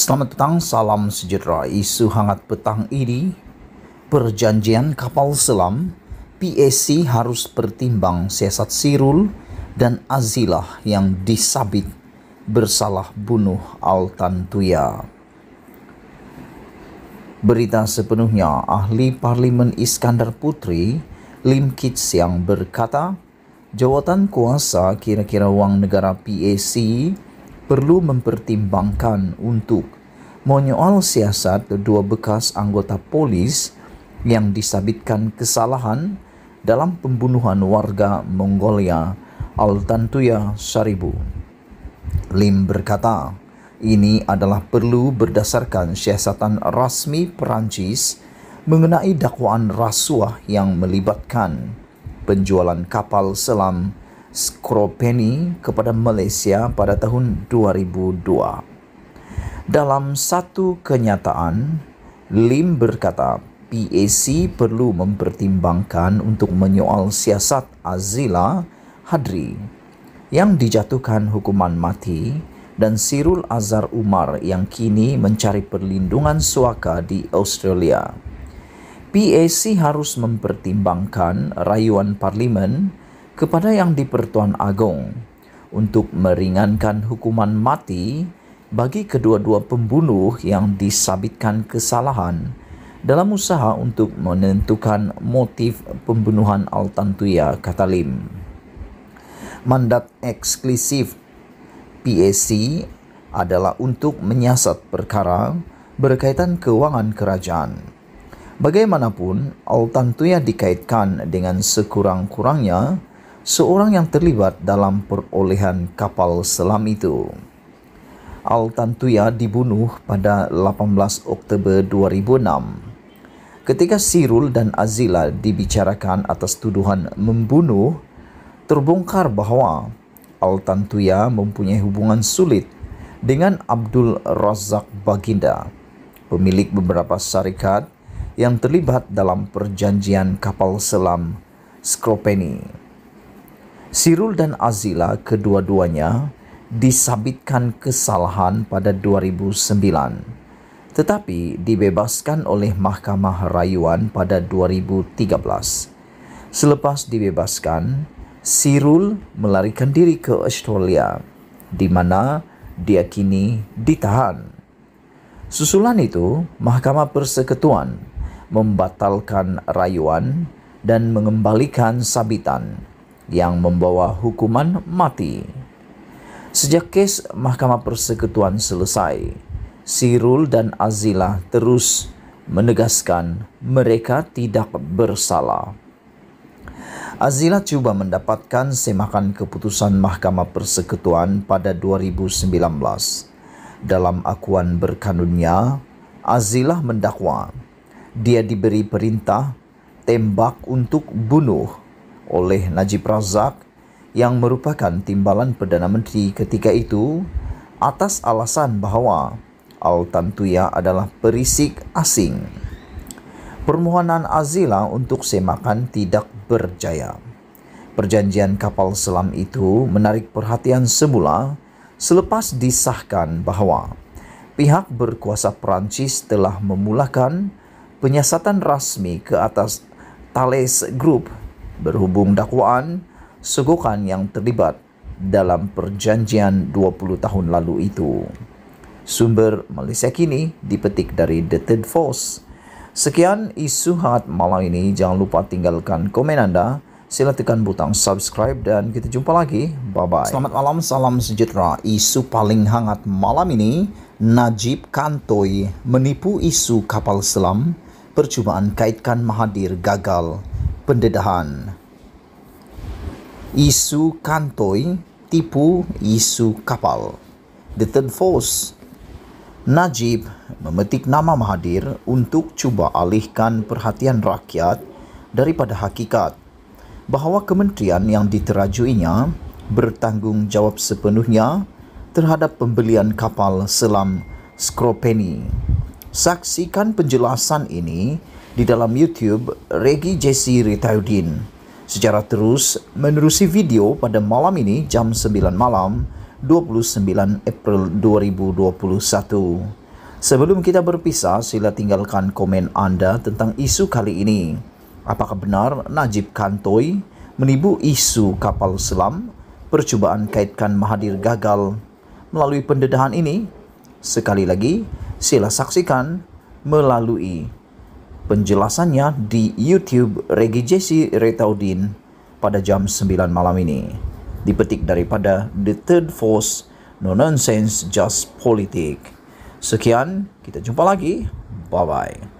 Selamat petang, salam sejahtera. Isu hangat petang ini, perjanjian kapal selam, PAC harus pertimbang siasat Sirul dan Azilah yang disabit bersalah bunuh Altantuya. Berita sepenuhnya, ahli Parlimen Iskandar Putri, Lim Kits yang berkata, jawatan kuasa kira-kira wang negara PAC perlu mempertimbangkan untuk menyoal siasat kedua bekas anggota polis yang disabitkan kesalahan dalam pembunuhan warga Mongolia Altantuya Saribu. Lim berkata, ini adalah perlu berdasarkan siasatan rasmi Perancis mengenai dakwaan rasuah yang melibatkan penjualan kapal selam Skropeni kepada Malaysia pada tahun 2002. Dalam satu kenyataan, Lim berkata PAC perlu mempertimbangkan untuk menyoal siasat Azila Hadri yang dijatuhkan hukuman mati dan Sirul Azhar Umar yang kini mencari perlindungan suaka di Australia. PAC harus mempertimbangkan rayuan parlimen kepada yang di-Pertuan Agong untuk meringankan hukuman mati bagi kedua-dua pembunuh yang disabitkan kesalahan dalam usaha untuk menentukan motif pembunuhan Al-Tantuya Katalim. Mandat eksklusif PAC adalah untuk menyiasat perkara berkaitan keuangan kerajaan. Bagaimanapun, Al-Tantuya dikaitkan dengan sekurang-kurangnya seorang yang terlibat dalam perolehan kapal selam itu. Al-Tantuya dibunuh pada 18 Oktober 2006 Ketika Sirul dan Azila dibicarakan atas tuduhan membunuh, terbongkar bahwa Al-Tantuya mempunyai hubungan sulit dengan Abdul Razak Baginda, pemilik beberapa syarikat yang terlibat dalam perjanjian kapal selam Skropeni. Sirul dan Azila kedua-duanya disabitkan kesalahan pada 2009 tetapi dibebaskan oleh Mahkamah Rayuan pada 2013. Selepas dibebaskan, Sirul melarikan diri ke Australia di mana dia kini ditahan. Susulan itu, Mahkamah Persekutuan membatalkan rayuan dan mengembalikan sabitan. yang membawa hukuman mati. Sejak kes Mahkamah Persekutuan selesai, Sirul dan Azila terus menegaskan mereka tidak bersalah. Azila coba mendapatkan semakan keputusan Mahkamah Persekutuan pada 2019. Dalam akuan berkanunnya, Azila mendakwa dia diberi perintah tembak untuk bunuh oleh Najib Razak yang merupakan timbalan Perdana Menteri ketika itu atas alasan bahawa Al-Tantuya adalah perisik asing. Permohonan Azila untuk semakan tidak berjaya. Perjanjian kapal selam itu menarik perhatian semula selepas disahkan bahwa pihak berkuasa Perancis telah memulakan penyiasatan rasmi ke atas Thales Group berhubung dakwaan Segukan yang terlibat dalam perjanjian 20 tahun lalu itu. Sumber Malaysia Kini dipetik dari The Third Force. Sekian isu hangat malam ini. Jangan lupa tinggalkan komen Anda. Sila tekan butang subscribe dan kita jumpa lagi. Bye-bye. Selamat malam, salam sejahtera. Isu paling hangat malam ini, Najib Kantoi menipu isu kapal selam, Percubaan kaitkan Mahathir gagal, pendedahan isu kantoi, tipu isu kapal. The Third Force Najib memetik nama Mahathir untuk cuba alihkan perhatian rakyat daripada hakikat bahawa kementerian yang diterajuinya bertanggung jawab sepenuhnya terhadap pembelian kapal selam Skropeni. Saksikan penjelasan ini di dalam YouTube Regi Jesse Ritayudin secara terus menerusi video pada malam ini jam 9 malam 29 April 2021. Sebelum kita berpisah, sila tinggalkan komen Anda tentang isu kali ini. Apakah benar Najib Kantoi menibu isu kapal selam? Percobaan kaitkan Mahathir gagal. Melalui pendedahan ini, sekali lagi, sila saksikan melalui penjelasannya di YouTube Regi Jesse Retaudin pada jam 9 malam ini. Dipetik daripada The Third Force No Nonsense Just Politik. Sekian, kita jumpa lagi. Bye-bye.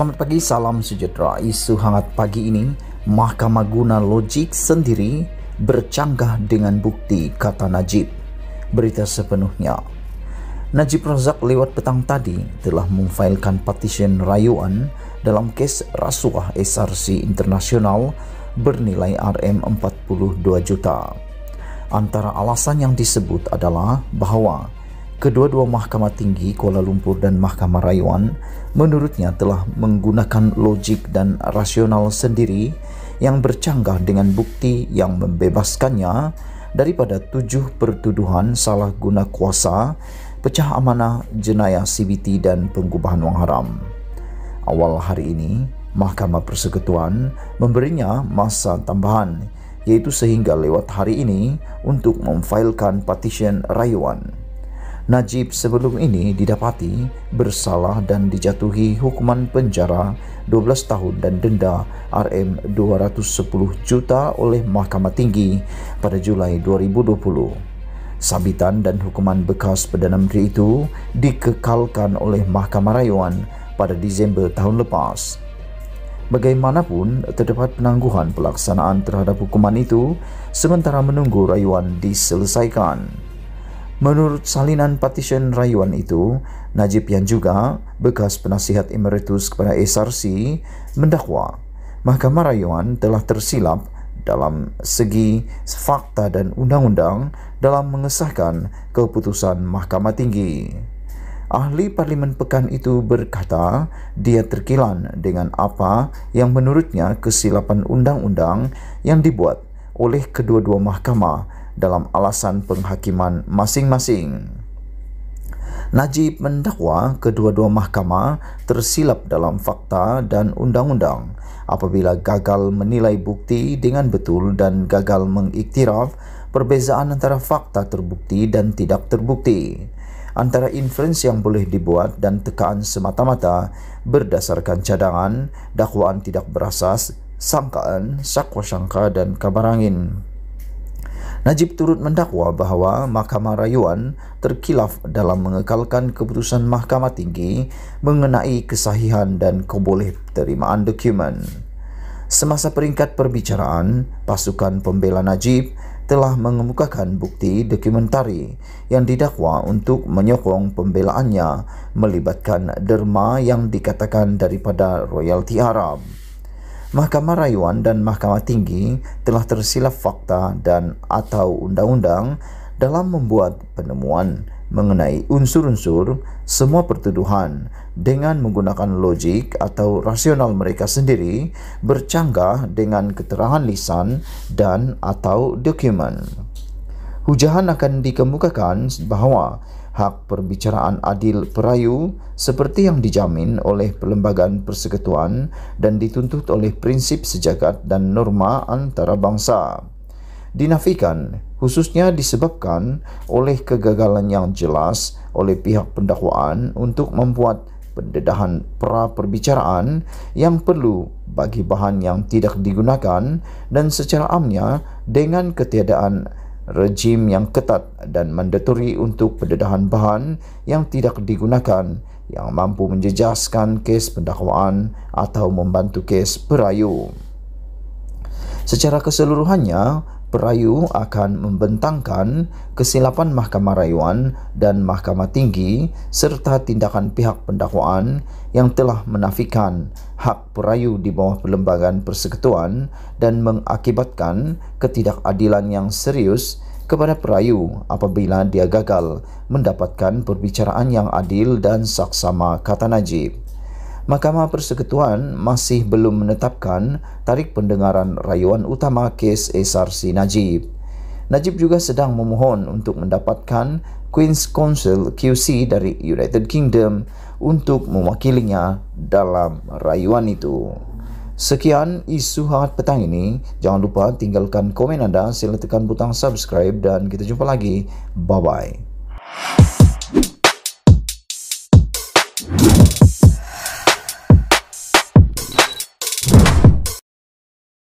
Selamat pagi, salam sejahtera. Isu hangat pagi ini, Mahkamah guna logik sendiri bercanggah dengan bukti, kata Najib. Berita sepenuhnya. Najib Razak lewat petang tadi telah memfailkan petition rayuan dalam kes rasuah SRC Internasional bernilai RM42 juta. Antara alasan yang disebut adalah bahwa kedua-dua mahkamah tinggi Kuala Lumpur dan Mahkamah Rayuan menurutnya telah menggunakan logik dan rasional sendiri yang bercanggah dengan bukti yang membebaskannya daripada tujuh pertuduhan salah guna kuasa, pecah amanah, jenayah CBT dan penggubahan wang haram. Awal hari ini, Mahkamah Persekutuan memberinya masa tambahan yaitu sehingga lewat hari ini untuk memfailkan petition rayuan. Najib sebelum ini didapati bersalah dan dijatuhi hukuman penjara 12 tahun dan denda RM210 juta oleh Mahkamah Tinggi pada Julai 2020. Sabitan dan hukuman bekas Perdana Menteri itu dikekalkan oleh Mahkamah Rayuan pada Disember tahun lepas. Bagaimanapun, terdapat penangguhan pelaksanaan terhadap hukuman itu sementara menunggu rayuan diselesaikan. Menurut salinan petition rayuan itu, Najib yang juga bekas penasihat emeritus kepada SRC mendakwa Mahkamah Rayuan telah tersilap dalam segi fakta dan undang-undang dalam mengesahkan keputusan Mahkamah Tinggi. Ahli parlimen pekan itu berkata dia terkilan dengan apa yang menurutnya kesilapan undang-undang yang dibuat oleh kedua-dua mahkamah dalam alasan penghakiman masing-masing. Najib mendakwa kedua-dua mahkamah tersilap dalam fakta dan undang-undang apabila gagal menilai bukti dengan betul dan gagal mengiktiraf perbezaan antara fakta terbukti dan tidak terbukti antara inference yang boleh dibuat dan tekaan semata-mata berdasarkan cadangan, dakwaan tidak berasas, sangkaan, sakwa sangka, dan kabar angin. Najib turut mendakwa bahawa Mahkamah Rayuan terkilaf dalam mengekalkan keputusan Mahkamah Tinggi mengenai kesahihan dan keboleh terimaan dokumen. Semasa peringkat perbicaraan, pasukan pembela Najib telah mengemukakan bukti dokumentari yang didakwa untuk menyokong pembelaannya melibatkan derma yang dikatakan daripada royalti Arab. Mahkamah Rayuan dan Mahkamah Tinggi telah tersilap fakta dan atau undang-undang dalam membuat penemuan mengenai unsur-unsur semua pertuduhan dengan menggunakan logik atau rasional mereka sendiri bercanggah dengan keterangan lisan dan atau dokumen. Hujahan akan dikemukakan bahwa hak perbicaraan adil perayu seperti yang dijamin oleh Perlembagaan Persekutuan dan dituntut oleh prinsip sejagat dan norma antara bangsa. Dinafikan khususnya disebabkan oleh kegagalan yang jelas oleh pihak pendakwaan untuk membuat pendedahan pra perbicaraan yang perlu bagi bahan yang tidak digunakan dan secara amnya dengan ketiadaan rejim yang ketat dan mandatori untuk pendedahan bahan yang tidak digunakan yang mampu menjejaskan kes pendakwaan atau membantu kes perayu. Secara keseluruhannya, Perayu akan membentangkan kesilapan Mahkamah Rayuan dan Mahkamah Tinggi serta tindakan pihak pendakwaan yang telah menafikan hak perayu di bawah perlembagaan persekutuan dan mengakibatkan ketidakadilan yang serius kepada perayu apabila dia gagal mendapatkan perbicaraan yang adil dan saksama kata Najib. Mahkamah Persekutuan masih belum menetapkan tarikh pendengaran rayuan utama kes SRC Najib. Najib juga sedang memohon untuk mendapatkan Queen's Council QC dari United Kingdom untuk mewakilinya dalam rayuan itu. Sekian isu hangat petang ini. Jangan lupa tinggalkan komen anda, sila tekan butang subscribe dan kita jumpa lagi. Bye-bye.